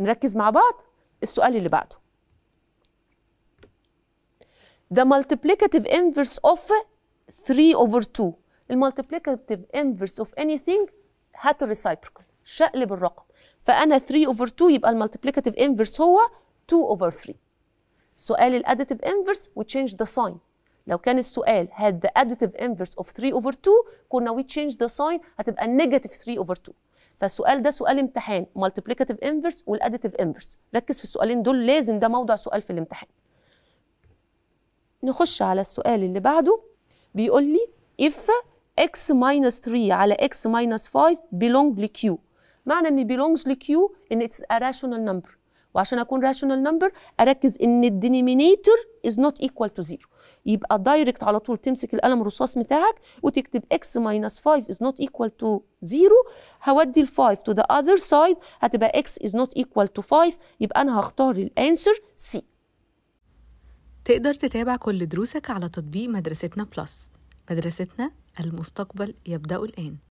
نركز مع بعض السؤال اللي بعده the multiplicative inverse of 3 over 2 المالتيبليكاتيف inverse of anything هات الريسايبركل شقلب الرقم فانا 3 over 2 يبقى المالتيبليكاتيف inverse هو 2 over 3 سؤال الاديتيف inverse we change the sign لو كان السؤال had the additive inverse of 3 over 2 كنا we change the sign هتبقى negative 3 over 2 فالسؤال ده سؤال امتحان multiplicative inverse والadditive inverse ركز في السؤالين دول لازم ده موضع سؤال في الامتحان نخش على السؤال اللي بعده بيقول لي if x minus 3 على x minus 5 belong ل q معنى ان belongs ل q ان it's a rational number وعشان اكون rational number اركز ان الدينيمينيتور is not equal to zero يبقى دايركت على طول تمسك القلم الرصاص بتاعك وتكتب x minus 5 is not equal to zero هودي ال 5 to the other side هتبقى x is not equal to 5 يبقى أنا هختار الانسر سي تقدر تتابع كل دروسك على تطبيق مدرستنا بلس مدرستنا المستقبل يبدأ الآن